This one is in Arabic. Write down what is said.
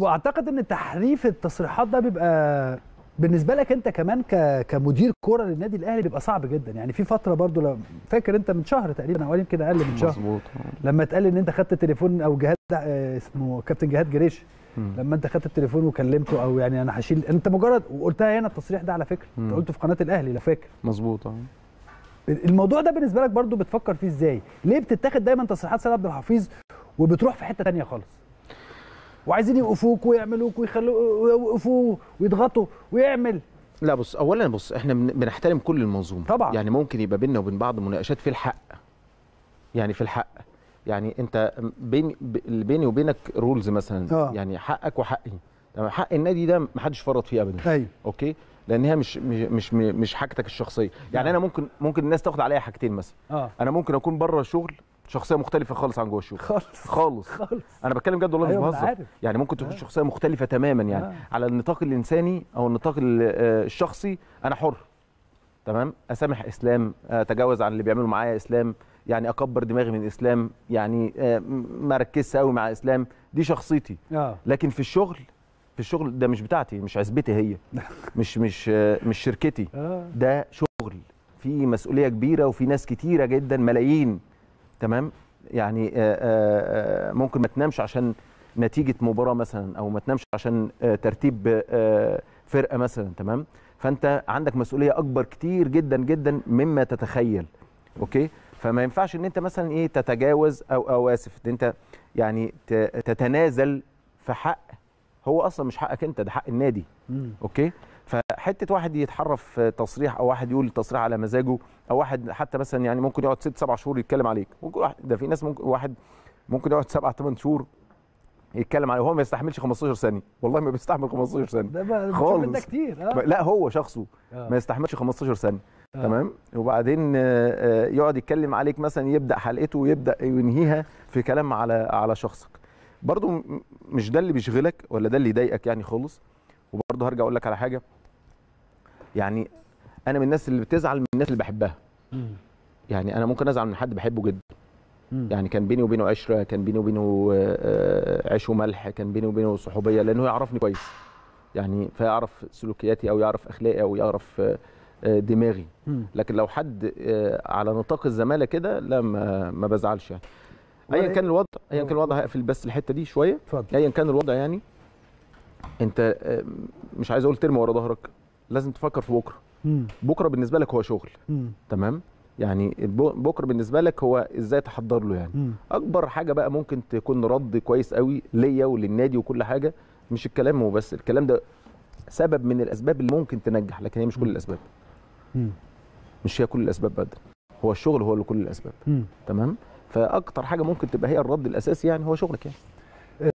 واعتقد ان تحريف التصريحات ده بيبقى بالنسبه لك انت كمان ك... كمدير كوره للنادي الاهلي بيبقى صعب جدا يعني في فتره برضو لو فاكر انت من شهر تقريبا او يمكن اقل من شهر مظبوط لما اتقال ان انت خدت تليفون او جهاد آه، اسمه كابتن جهاد جريش لما انت خدت التليفون وكلمته او يعني انا هشيل انت مجرد وقلتها هنا التصريح ده على فكره انت قلته في قناه الاهلي لو فاكر مظبوط آه. الموضوع ده بالنسبه لك برضو بتفكر فيه ازاي ليه بتتاخد دايما تصريحات سيد عبد الحفيظ وبتروح في حته ثانيه خالص وعايزين يوقفوك ويعملوك ويخلوك يوقفوه ويضغطوا ويعمل لا بص اولا بص احنا بنحترم كل المنظومه طبعا يعني ممكن يبقى بيننا وبين بعض مناقشات في الحق يعني في الحق يعني انت بين اللي بيني وبينك رولز مثلا آه. يعني حقك وحقي تمام حق النادي ده محدش فرط فيه ابدا ايوه اوكي لان هي مش مش مش مش حاجتك الشخصيه يعني آه. انا ممكن ممكن الناس تاخد عليا حاجتين مثلا آه. انا ممكن اكون بره شغل شخصيه مختلفه خالص عن جوه الشوط خالص خالص خالص انا بتكلم جد والله مش أيوة، بهزر يعني ممكن تكون شخصيه مختلفه تماما يعني آه. على النطاق الانساني او النطاق آه، الشخصي انا حر تمام اسامح اسلام اتجاوز عن اللي بيعملوا معايا اسلام يعني اكبر دماغي من اسلام يعني آه، ما ركزش قوي مع اسلام دي شخصيتي آه. لكن في الشغل في الشغل ده مش بتاعتي مش عزبتي هي مش مش آه، مش شركتي ده شغل في مسؤوليه كبيره وفي ناس كتيره جدا ملايين تمام يعني آه، آه، آه، ممكن ما تنامش عشان نتيجه مباراه مثلا او ما تنامش عشان ترتيب فرقه مثلا تمام فانت عندك مسؤوليه اكبر كتير جدا جدا مما تتخيل اوكي فما ينفعش ان انت مثلا ايه تتجاوز او او اسف ان انت يعني تتنازل في حق هو اصلا مش حقك انت ده حق النادي اوكي حته واحد يتحرف تصريح او واحد يقول تصريح على مزاجه او واحد حتى مثلا يعني ممكن يقعد ست سبع شهور يتكلم عليك ممكن واحد ده في ناس ممكن واحد ممكن يقعد سبع ثمان شهور يتكلم عليه وهو ما يستحملش 15 ثانيه والله ما بيستحمل 15 ثانيه ده بقى خالص ده كتير آه. لا هو شخصه آه. ما يستحملش 15 ثانيه آه. تمام وبعدين آه، آه، يقعد يتكلم عليك مثلا يبدا حلقته ويبدا ينهيها في كلام على على شخصك برضو مش ده اللي بيشغلك ولا ده اللي يضايقك يعني خالص وبرضه هرجع اقول لك على حاجه يعني انا من الناس اللي بتزعل من الناس اللي بحبها يعني انا ممكن ازعل من حد بحبه جدا يعني كان بيني وبينه عشره كان بيني وبينه آه، آه، عيش وملح كان بيني وبينه صحوبيه لانه يعرفني كويس يعني فيعرف سلوكياتي او يعرف اخلاقي او يعرف آه، دماغي لكن لو حد على نطاق الزماله كده لا ما بزعلش يعني ايا كان الوضع ايا كان الوضع هقفل بس الحته دي شويه ايا كان الوضع يعني انت مش عايز اقول ترمي ورا ظهرك لازم تفكر في بكره مم. بكره بالنسبه لك هو شغل مم. تمام يعني بكره بالنسبه لك هو ازاي تحضر له يعني مم. اكبر حاجه بقى ممكن تكون رد كويس قوي ليا وللنادي وكل حاجه مش الكلام وبس الكلام ده سبب من الاسباب اللي ممكن تنجح لكن هي مش كل الاسباب مم. مش هي كل الاسباب بجد هو الشغل هو اللي كل الاسباب مم. تمام فاكتر حاجه ممكن تبقى هي الرد الاساسي يعني هو شغلك يعني